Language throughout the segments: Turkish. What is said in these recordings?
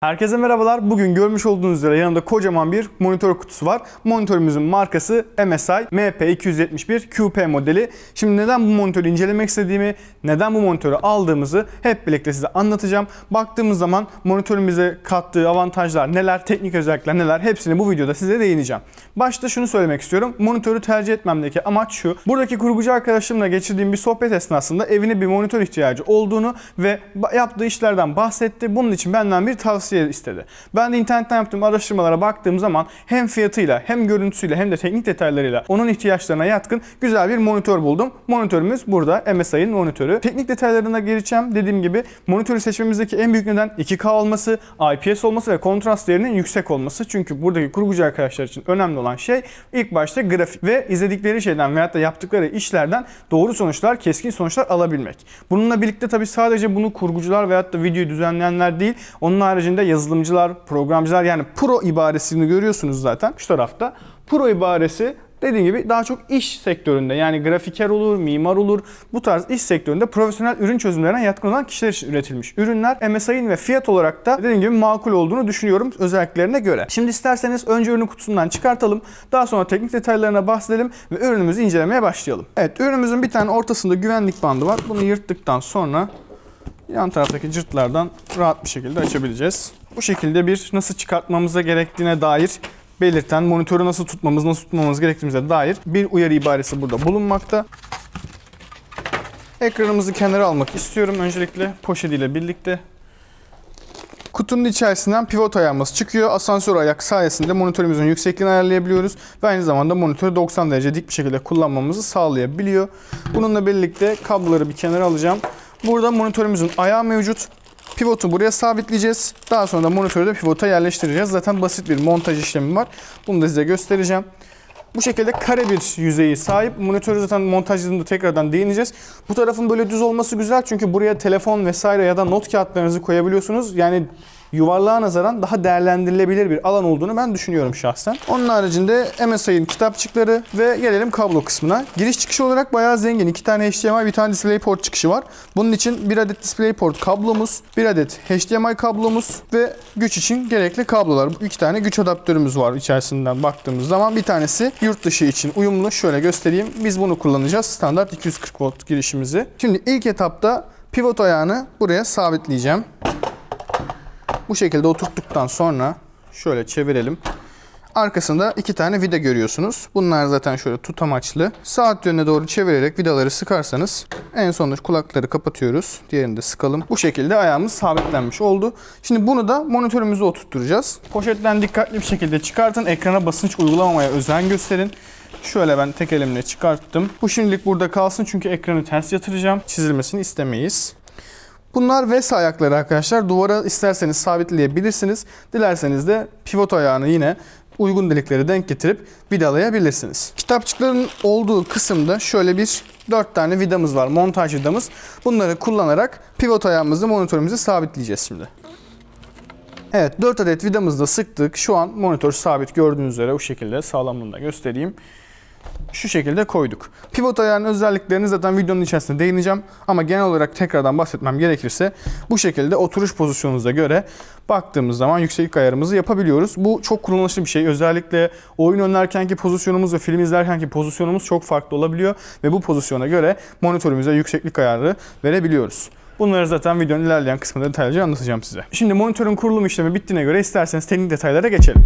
Herkese merhabalar. Bugün görmüş olduğunuz üzere yanımda kocaman bir monitör kutusu var. Monitörümüzün markası MSI MP271 QP modeli. Şimdi neden bu monitörü incelemek istediğimi, neden bu monitörü aldığımızı hep birlikte size anlatacağım. Baktığımız zaman monitörün bize kattığı avantajlar neler, teknik özellikler neler hepsini bu videoda size değineceğim. Başta şunu söylemek istiyorum. Monitörü tercih etmemdeki amaç şu. Buradaki kurgucu arkadaşımla geçirdiğim bir sohbet esnasında evine bir monitör ihtiyacı olduğunu ve yaptığı işlerden bahsetti. Bunun için benden bir tavsiye tavsiye istedi. Ben de internetten yaptığım araştırmalara baktığım zaman hem fiyatıyla hem görüntüsüyle hem de teknik detaylarıyla onun ihtiyaçlarına yatkın güzel bir monitör buldum. Monitörümüz burada MSI'nin monitörü. Teknik detaylarına geleceğim. Dediğim gibi monitörü seçmemizdeki en büyük neden 2K olması, IPS olması ve kontrast değerinin yüksek olması. Çünkü buradaki kurgucu arkadaşlar için önemli olan şey ilk başta grafik ve izledikleri şeyden veyahut da yaptıkları işlerden doğru sonuçlar, keskin sonuçlar alabilmek. Bununla birlikte tabii sadece bunu kurgucular veyahut da videoyu düzenleyenler değil, onun haricinde üzerinde yazılımcılar, programcılar yani pro ibaresini görüyorsunuz zaten şu tarafta. Pro ibaresi dediğim gibi daha çok iş sektöründe yani grafiker olur, mimar olur bu tarz iş sektöründe profesyonel ürün çözümlerine yatkın olan kişiler için üretilmiş. Ürünler MSI'nin ve fiyat olarak da dediğim gibi makul olduğunu düşünüyorum özelliklerine göre. Şimdi isterseniz önce ürünü kutusundan çıkartalım. Daha sonra teknik detaylarına bahsedelim ve ürünümüzü incelemeye başlayalım. Evet ürünümüzün bir tane ortasında güvenlik bandı var. Bunu yırttıktan sonra yan taraftaki cırtlardan rahat bir şekilde açabileceğiz. Bu şekilde bir nasıl çıkartmamıza gerektiğine dair belirten, monitörü nasıl tutmamız, nasıl tutmamamız gerektiğimize dair bir uyarı ibaresi burada bulunmakta. Ekranımızı kenara almak istiyorum. Öncelikle poşetiyle birlikte. Kutunun içerisinden pivot ayağımız çıkıyor. Asansör ayak sayesinde monitörümüzün yüksekliğini ayarlayabiliyoruz. Ve aynı zamanda monitörü 90 derece dik bir şekilde kullanmamızı sağlayabiliyor. Bununla birlikte kabloları bir kenara alacağım. Burada monitörümüzün ayağı mevcut. Pivotu buraya sabitleyeceğiz. Daha sonra da monitörü de pivota yerleştireceğiz. Zaten basit bir montaj işlemi var. Bunu da size göstereceğim. Bu şekilde kare bir yüzeyi sahip. Monitörü zaten montajlarında tekrardan değineceğiz. Bu tarafın böyle düz olması güzel çünkü buraya telefon vesaire ya da not kağıtlarınızı koyabiliyorsunuz. Yani yuvarlığa nazaran daha değerlendirilebilir bir alan olduğunu ben düşünüyorum şahsen. Onun haricinde MSI'ın kitapçıkları ve gelelim kablo kısmına. Giriş çıkışı olarak bayağı zengin. İki tane HDMI, bir tane DisplayPort çıkışı var. Bunun için bir adet DisplayPort kablomuz, bir adet HDMI kablomuz ve güç için gerekli kablolar. İki tane güç adaptörümüz var içerisinden baktığımız zaman. Bir tanesi yurt dışı için uyumlu. Şöyle göstereyim. Biz bunu kullanacağız. Standart 240 volt girişimizi. Şimdi ilk etapta pivot ayağını buraya sabitleyeceğim. Bu şekilde oturttuktan sonra şöyle çevirelim. Arkasında iki tane vida görüyorsunuz. Bunlar zaten şöyle tutamaçlı. Saat yönüne doğru çevirerek vidaları sıkarsanız en sonunda kulakları kapatıyoruz. Diğerini de sıkalım. Bu şekilde ayağımız sabitlenmiş oldu. Şimdi bunu da monitörümüze oturtturacağız. Poşetten dikkatli bir şekilde çıkartın. Ekrana basınç uygulamamaya özen gösterin. Şöyle ben tek elimle çıkarttım. Bu şimdilik burada kalsın çünkü ekranı ters yatıracağım. Çizilmesini istemeyiz. Bunlar VES ayakları arkadaşlar. Duvara isterseniz sabitleyebilirsiniz. Dilerseniz de pivot ayağını yine uygun delikleri denk getirip vidalayabilirsiniz. Kitapçıkların olduğu kısımda şöyle bir 4 tane vidamız var. Montaj vidamız. Bunları kullanarak pivot ayağımızı monitörümüzü sabitleyeceğiz şimdi. Evet 4 adet vidamızı da sıktık. Şu an monitör sabit gördüğünüz üzere bu şekilde sağlamlığını da göstereyim şu şekilde koyduk. Pivot ayarının özelliklerini zaten videonun içerisinde değineceğim. Ama genel olarak tekrardan bahsetmem gerekirse bu şekilde oturuş pozisyonunuza göre baktığımız zaman yükseklik ayarımızı yapabiliyoruz. Bu çok kullanışlı bir şey. Özellikle oyun oynarkenki pozisyonumuz ve film izlerkenki pozisyonumuz çok farklı olabiliyor. Ve bu pozisyona göre monitörümüze yükseklik ayarı verebiliyoruz. Bunları zaten videonun ilerleyen kısmında detaylıca anlatacağım size. Şimdi monitörün kurulum işlemi bittiğine göre isterseniz teknik detaylara geçelim.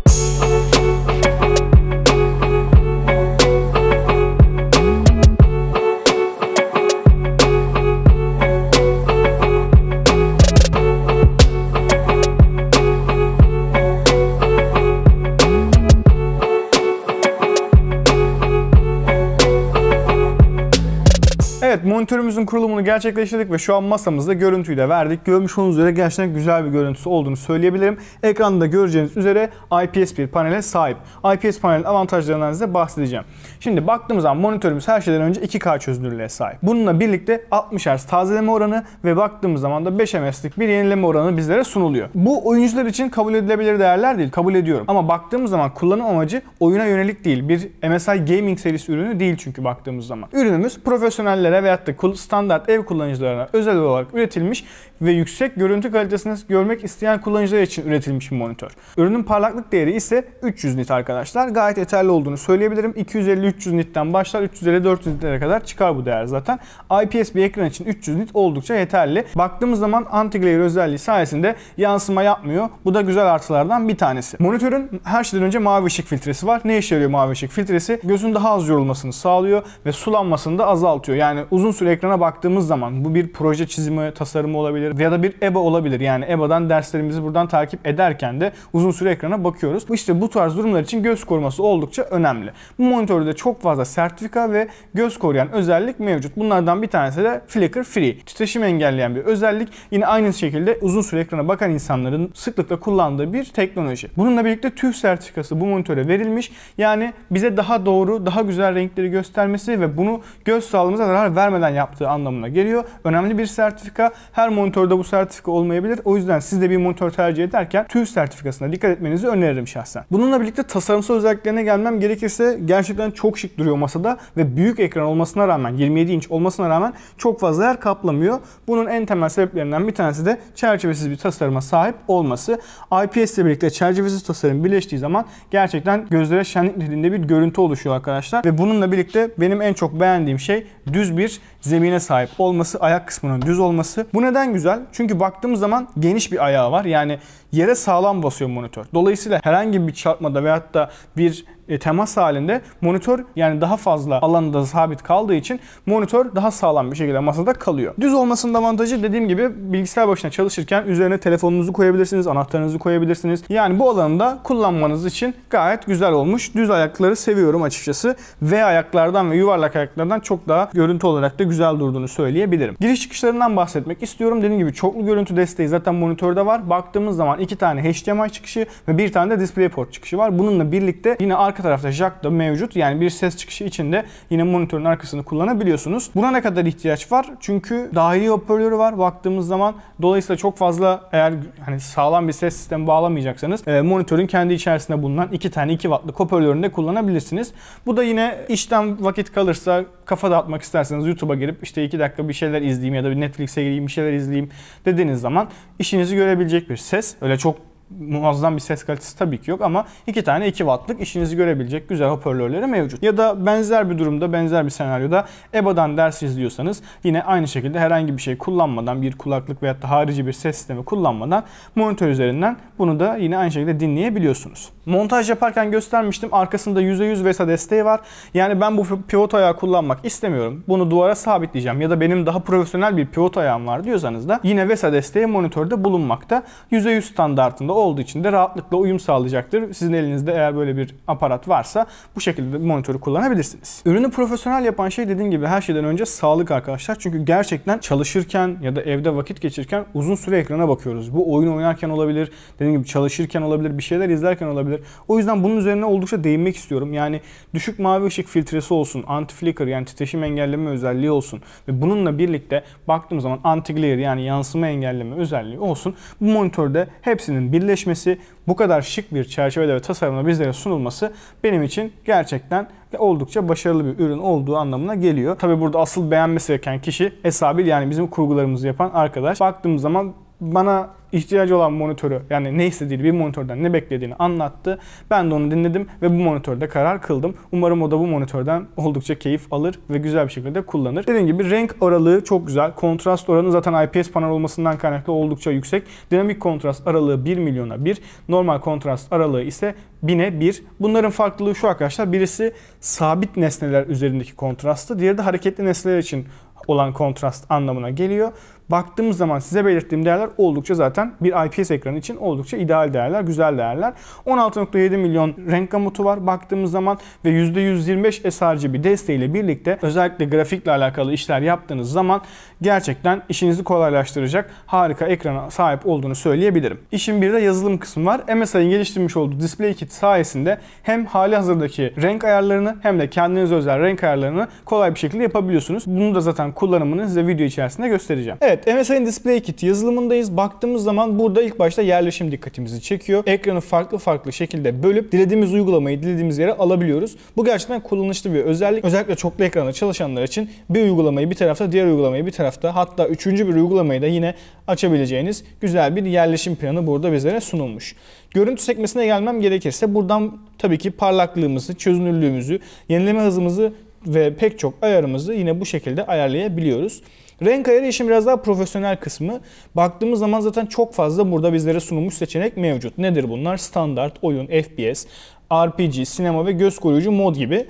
monitörümüzün kurulumunu gerçekleştirdik ve şu an masamızda görüntüyü de verdik. Görmüş olduğunuz üzere gerçekten güzel bir görüntüsü olduğunu söyleyebilirim. Ekranda göreceğiniz üzere IPS bir panele sahip. IPS panelin avantajlarından size bahsedeceğim. Şimdi baktığımız zaman monitörümüz her şeyden önce 2K çözünürlüğe sahip. Bununla birlikte 60 Hz tazeleme oranı ve baktığımız zaman da 5 MS'lik bir yenileme oranı bizlere sunuluyor. Bu oyuncular için kabul edilebilir değerler değil. Kabul ediyorum. Ama baktığımız zaman kullanım amacı oyuna yönelik değil. Bir MSI Gaming serisi ürünü değil çünkü baktığımız zaman. Ürünümüz profesyonellere veyahut da standart ev kullanıcılarına özel olarak üretilmiş ve yüksek görüntü kalitesini görmek isteyen kullanıcılar için üretilmiş bir monitör. Ürünün parlaklık değeri ise 300 nit arkadaşlar. Gayet yeterli olduğunu söyleyebilirim. 250-300 nitten başlar 350-400 nitlere kadar çıkar bu değer zaten. IPS bir ekran için 300 nit oldukça yeterli. Baktığımız zaman anti-glare özelliği sayesinde yansıma yapmıyor. Bu da güzel artılardan bir tanesi. Monitörün her şeyden önce mavi ışık filtresi var. Ne işe yarıyor mavi ışık filtresi? Gözün daha az yorulmasını sağlıyor ve sulanmasını da azaltıyor. Yani uzun süre ekrana baktığımız zaman bu bir proje çizimi, tasarımı olabilir olabilir ya da bir EBA olabilir. Yani EBA'dan derslerimizi buradan takip ederken de uzun süre ekrana bakıyoruz. İşte bu tarz durumlar için göz koruması oldukça önemli. Bu monitörde çok fazla sertifika ve göz koruyan özellik mevcut. Bunlardan bir tanesi de flicker free. Titreşim engelleyen bir özellik. Yine aynı şekilde uzun süre ekrana bakan insanların sıklıkla kullandığı bir teknoloji. Bununla birlikte TÜV sertifikası bu monitöre verilmiş. Yani bize daha doğru, daha güzel renkleri göstermesi ve bunu göz sağlığımıza zarar vermeden yaptığı anlamına geliyor. Önemli bir sertifika. Her monitör monitörde bu sertifika olmayabilir. O yüzden siz de bir monitör tercih ederken TÜV sertifikasına dikkat etmenizi öneririm şahsen. Bununla birlikte tasarımsal özelliklerine gelmem gerekirse gerçekten çok şık duruyor masada ve büyük ekran olmasına rağmen 27 inç olmasına rağmen çok fazla yer kaplamıyor. Bunun en temel sebeplerinden bir tanesi de çerçevesiz bir tasarıma sahip olması. IPS ile birlikte çerçevesiz tasarım birleştiği zaman gerçekten gözlere şenlik niteliğinde bir görüntü oluşuyor arkadaşlar. Ve bununla birlikte benim en çok beğendiğim şey düz bir zemine sahip olması, ayak kısmının düz olması. Bu neden güzel? güzel. Çünkü baktığımız zaman geniş bir ayağı var. Yani yere sağlam basıyor monitör. Dolayısıyla herhangi bir çarpmada veyahut da bir e, temas halinde monitör yani daha fazla alanda sabit kaldığı için monitör daha sağlam bir şekilde masada kalıyor. Düz olmasının avantajı dediğim gibi bilgisayar başına çalışırken üzerine telefonunuzu koyabilirsiniz, anahtarınızı koyabilirsiniz. Yani bu alanda kullanmanız için gayet güzel olmuş. Düz ayakları seviyorum açıkçası. V ayaklardan ve yuvarlak ayaklardan çok daha görüntü olarak da güzel durduğunu söyleyebilirim. Giriş çıkışlarından bahsetmek istiyorum. Dediğim gibi çoklu görüntü desteği zaten monitörde var. Baktığımız zaman iki tane HDMI çıkışı ve bir tane de DisplayPort çıkışı var. Bununla birlikte yine arka arka tarafta jack da mevcut. Yani bir ses çıkışı içinde yine monitörün arkasını kullanabiliyorsunuz. Buna ne kadar ihtiyaç var? Çünkü dahili hoparlörü var baktığımız zaman. Dolayısıyla çok fazla eğer hani sağlam bir ses sistemi bağlamayacaksanız e, monitörün kendi içerisinde bulunan iki tane 2 wattlık hoparlörünü de kullanabilirsiniz. Bu da yine işten vakit kalırsa kafa dağıtmak isterseniz YouTube'a girip işte 2 dakika bir şeyler izleyeyim ya da bir Netflix'e gireyim bir şeyler izleyeyim dediğiniz zaman işinizi görebilecek bir ses. Öyle çok muazzam bir ses kalitesi tabii ki yok ama iki tane 2 wattlık işinizi görebilecek güzel hoparlörleri mevcut. Ya da benzer bir durumda, benzer bir senaryoda EBA'dan ders izliyorsanız yine aynı şekilde herhangi bir şey kullanmadan, bir kulaklık veya da harici bir ses sistemi kullanmadan monitör üzerinden bunu da yine aynı şekilde dinleyebiliyorsunuz. Montaj yaparken göstermiştim. Arkasında %100 VESA desteği var. Yani ben bu pivot ayağı kullanmak istemiyorum. Bunu duvara sabitleyeceğim ya da benim daha profesyonel bir pivot ayağım var diyorsanız da yine VESA desteği monitörde bulunmakta. %100 standartında olduğu için de rahatlıkla uyum sağlayacaktır. Sizin elinizde eğer böyle bir aparat varsa bu şekilde monitörü kullanabilirsiniz. Ürünü profesyonel yapan şey dediğim gibi her şeyden önce sağlık arkadaşlar. Çünkü gerçekten çalışırken ya da evde vakit geçirirken uzun süre ekrana bakıyoruz. Bu oyun oynarken olabilir, dediğim gibi çalışırken olabilir, bir şeyler izlerken olabilir. O yüzden bunun üzerine oldukça değinmek istiyorum. Yani düşük mavi ışık filtresi olsun, anti-flicker yani titreşim engelleme özelliği olsun ve bununla birlikte baktığım zaman anti-glare yani yansıma engelleme özelliği olsun. Bu monitörde hepsinin birlikte şekilleşmesi, bu kadar şık bir çerçevede ve tasarımla bizlere sunulması benim için gerçekten oldukça başarılı bir ürün olduğu anlamına geliyor. Tabi burada asıl beğenmesi gereken kişi Esabil yani bizim kurgularımızı yapan arkadaş. Baktığımız zaman bana ihtiyacı olan monitörü yani ne istediğini bir monitörden ne beklediğini anlattı. Ben de onu dinledim ve bu monitörde karar kıldım. Umarım o da bu monitörden oldukça keyif alır ve güzel bir şekilde kullanır. Dediğim gibi renk aralığı çok güzel. Kontrast oranı zaten IPS panel olmasından kaynaklı oldukça yüksek. Dinamik kontrast aralığı 1 milyona 1. Normal kontrast aralığı ise 1000'e 1. Bunların farklılığı şu arkadaşlar. Birisi sabit nesneler üzerindeki kontrastı. Diğeri de hareketli nesneler için olan kontrast anlamına geliyor baktığımız zaman size belirttiğim değerler oldukça zaten bir IPS ekranı için oldukça ideal değerler, güzel değerler. 16.7 milyon renk gamutu var baktığımız zaman ve %125 sRGB desteğiyle birlikte özellikle grafikle alakalı işler yaptığınız zaman gerçekten işinizi kolaylaştıracak harika ekrana sahip olduğunu söyleyebilirim. İşin bir de yazılım kısmı var. MSI'nin geliştirmiş olduğu DisplayKit sayesinde hem hali hazırdaki renk ayarlarını hem de kendiniz özel renk ayarlarını kolay bir şekilde yapabiliyorsunuz. Bunu da zaten kullanımını size video içerisinde göstereceğim. Evet Evet MSI'nin Display Kit yazılımındayız. Baktığımız zaman burada ilk başta yerleşim dikkatimizi çekiyor. Ekranı farklı farklı şekilde bölüp dilediğimiz uygulamayı dilediğimiz yere alabiliyoruz. Bu gerçekten kullanışlı bir özellik. Özellikle çoklu ekranda çalışanlar için bir uygulamayı bir tarafta, diğer uygulamayı bir tarafta hatta üçüncü bir uygulamayı da yine açabileceğiniz güzel bir yerleşim planı burada bizlere sunulmuş. Görüntü sekmesine gelmem gerekirse buradan tabii ki parlaklığımızı, çözünürlüğümüzü, yenileme hızımızı ve pek çok ayarımızı yine bu şekilde ayarlayabiliyoruz. Renk ayarı işin biraz daha profesyonel kısmı. Baktığımız zaman zaten çok fazla burada bizlere sunulmuş seçenek mevcut. Nedir bunlar? Standart, oyun, FPS, RPG, sinema ve göz koruyucu mod gibi.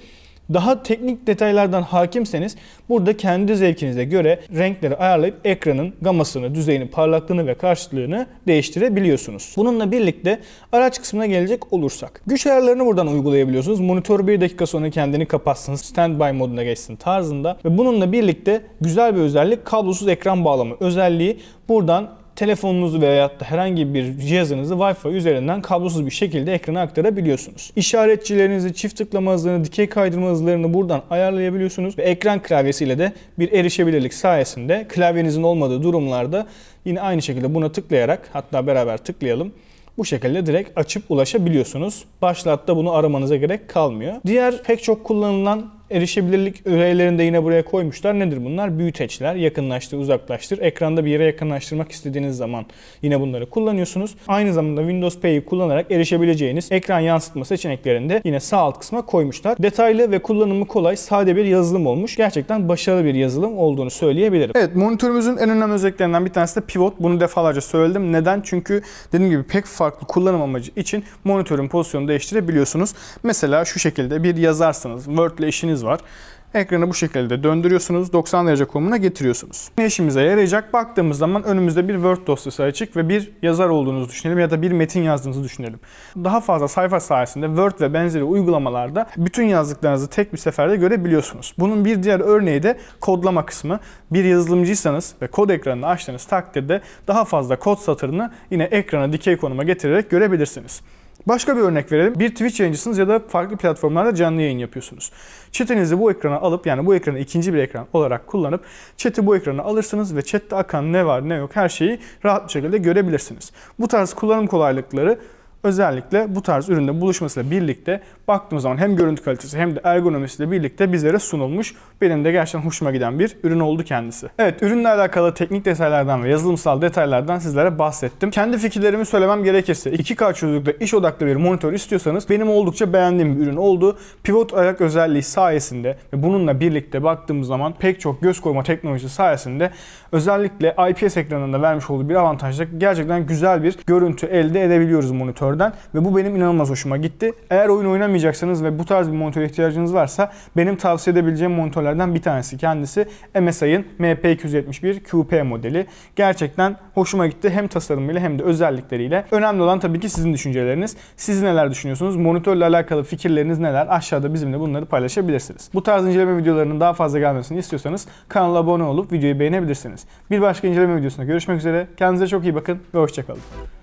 Daha teknik detaylardan hakimseniz burada kendi zevkinize göre renkleri ayarlayıp ekranın gamasını, düzeyini, parlaklığını ve karşıtlığını değiştirebiliyorsunuz. Bununla birlikte araç kısmına gelecek olursak. Güç ayarlarını buradan uygulayabiliyorsunuz. Monitör 1 dakika sonra kendini kapatsın, standby moduna geçsin tarzında ve bununla birlikte güzel bir özellik kablosuz ekran bağlamı özelliği buradan telefonunuzu veya da herhangi bir cihazınızı Wi-Fi üzerinden kablosuz bir şekilde ekrana aktarabiliyorsunuz. İşaretçilerinizi, çift tıklama hızlarını, dikey kaydırma hızlarını buradan ayarlayabiliyorsunuz ve ekran klavyesiyle de bir erişebilirlik sayesinde klavyenizin olmadığı durumlarda yine aynı şekilde buna tıklayarak hatta beraber tıklayalım. Bu şekilde direkt açıp ulaşabiliyorsunuz. Başlatta bunu aramanıza gerek kalmıyor. Diğer pek çok kullanılan Erişebilirlik öğelerini de yine buraya koymuşlar. Nedir bunlar? Büyüteçler. Yakınlaştır, uzaklaştır. Ekranda bir yere yakınlaştırmak istediğiniz zaman yine bunları kullanıyorsunuz. Aynı zamanda Windows P'yi kullanarak erişebileceğiniz ekran yansıtma seçeneklerini de yine sağ alt kısma koymuşlar. Detaylı ve kullanımı kolay, sade bir yazılım olmuş. Gerçekten başarılı bir yazılım olduğunu söyleyebilirim. Evet, monitörümüzün en önemli özelliklerinden bir tanesi de pivot. Bunu defalarca söyledim. Neden? Çünkü dediğim gibi pek farklı kullanım amacı için monitörün pozisyonunu değiştirebiliyorsunuz. Mesela şu şekilde bir yazarsınız. Word ile işiniz düğmeniz var. Ekranı bu şekilde döndürüyorsunuz. 90 derece konumuna getiriyorsunuz. Ne işimize yarayacak? Baktığımız zaman önümüzde bir Word dosyası açık ve bir yazar olduğunuzu düşünelim ya da bir metin yazdığınızı düşünelim. Daha fazla sayfa sayesinde Word ve benzeri uygulamalarda bütün yazdıklarınızı tek bir seferde görebiliyorsunuz. Bunun bir diğer örneği de kodlama kısmı. Bir yazılımcıysanız ve kod ekranını açtığınız takdirde daha fazla kod satırını yine ekrana dikey konuma getirerek görebilirsiniz. Başka bir örnek verelim. Bir Twitch yayıncısınız ya da farklı platformlarda canlı yayın yapıyorsunuz. Chatinizi bu ekrana alıp yani bu ekranı ikinci bir ekran olarak kullanıp chat'i bu ekrana alırsınız ve chat'te akan ne var ne yok her şeyi rahat bir şekilde görebilirsiniz. Bu tarz kullanım kolaylıkları özellikle bu tarz üründe buluşmasıyla birlikte baktığımız zaman hem görüntü kalitesi hem de ergonomisiyle birlikte bizlere sunulmuş. Benim de gerçekten hoşuma giden bir ürün oldu kendisi. Evet ürünle alakalı teknik detaylardan ve yazılımsal detaylardan sizlere bahsettim. Kendi fikirlerimi söylemem gerekirse 2K çözünürlükte iş odaklı bir monitör istiyorsanız benim oldukça beğendiğim bir ürün oldu. Pivot ayak özelliği sayesinde ve bununla birlikte baktığımız zaman pek çok göz koyma teknolojisi sayesinde özellikle IPS ekranında vermiş olduğu bir avantajla gerçekten güzel bir görüntü elde edebiliyoruz monitör monitörden ve bu benim inanılmaz hoşuma gitti. Eğer oyun oynamayacaksanız ve bu tarz bir monitöre ihtiyacınız varsa benim tavsiye edebileceğim monitörlerden bir tanesi kendisi MSI'ın MP271 QP modeli. Gerçekten hoşuma gitti hem tasarımıyla hem de özellikleriyle. Önemli olan tabii ki sizin düşünceleriniz. Siz neler düşünüyorsunuz? Monitörle alakalı fikirleriniz neler? Aşağıda bizimle bunları paylaşabilirsiniz. Bu tarz inceleme videolarının daha fazla gelmesini istiyorsanız kanala abone olup videoyu beğenebilirsiniz. Bir başka inceleme videosunda görüşmek üzere. Kendinize çok iyi bakın ve hoşçakalın.